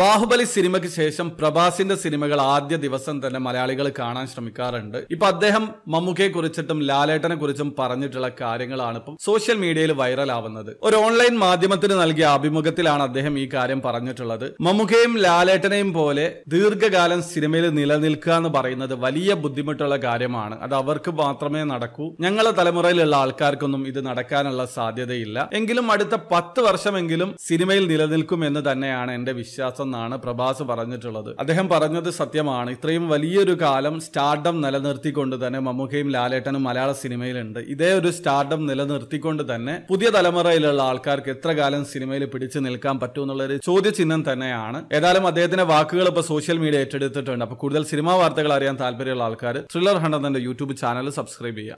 ബാഹുബലി സിനിമയ്ക്ക് ശേഷം പ്രഭാസിന്റെ സിനിമകൾ ആദ്യ ദിവസം തന്നെ മലയാളികൾ കാണാൻ ശ്രമിക്കാറുണ്ട് ഇപ്പൊ അദ്ദേഹം മമ്മൂക്കയെ കുറിച്ചിട്ടും ലാലേട്ടനെ കുറിച്ചും പറഞ്ഞിട്ടുള്ള കാര്യങ്ങളാണ് ഇപ്പം സോഷ്യൽ മീഡിയയിൽ വൈറലാവുന്നത് ഒരു ഓൺലൈൻ മാധ്യമത്തിന് നൽകിയ അഭിമുഖത്തിലാണ് അദ്ദേഹം ഈ കാര്യം പറഞ്ഞിട്ടുള്ളത് മമ്മൂക്കയും ലാലേട്ടനെയും പോലെ ദീർഘകാലം സിനിമയിൽ നിലനിൽക്കുക എന്ന് പറയുന്നത് വലിയ ബുദ്ധിമുട്ടുള്ള കാര്യമാണ് അത് അവർക്ക് മാത്രമേ നടക്കൂ ഞങ്ങളുടെ തലമുറയിലുള്ള ആൾക്കാർക്കൊന്നും ഇത് നടക്കാനുള്ള സാധ്യതയില്ല എങ്കിലും അടുത്ത പത്ത് വർഷമെങ്കിലും സിനിമയിൽ നിലനിൽക്കും എന്ന് തന്നെയാണ് എന്റെ വിശ്വാസം എന്നാണ് പ്രഭാസ് പറഞ്ഞിട്ടുള്ളത് അദ്ദേഹം പറഞ്ഞത് സത്യമാണ് ഇത്രയും വലിയൊരു കാലം സ്റ്റാർഡം നിലനിർത്തിക്കൊണ്ട് തന്നെ മമ്മൂക്കയും ലാലേട്ടനും മലയാള സിനിമയിലുണ്ട് ഇതേ ഒരു സ്റ്റാർഡം നിലനിർത്തിക്കൊണ്ട് തന്നെ പുതിയ തലമുറയിലുള്ള ആൾക്കാർക്ക് എത്ര കാലം സിനിമയിൽ പിടിച്ചു നിൽക്കാൻ പറ്റും എന്നുള്ളൊരു ചോദ്യചിഹ്നം തന്നെയാണ് ഏതായാലും അദ്ദേഹത്തിന്റെ വാക്കുകൾ ഇപ്പോൾ സോഷ്യൽ മീഡിയ ഏറ്റെടുത്തിട്ടുണ്ട് അപ്പോൾ കൂടുതൽ സിനിമാ വാർത്തകൾ അറിയാൻ താല്പര്യമുള്ള ആൾക്കാർ ത്രില്ലർ തന്റെ യൂട്യൂബ് ചാനൽ സബ്സ്ക്രൈബ് ചെയ്യുക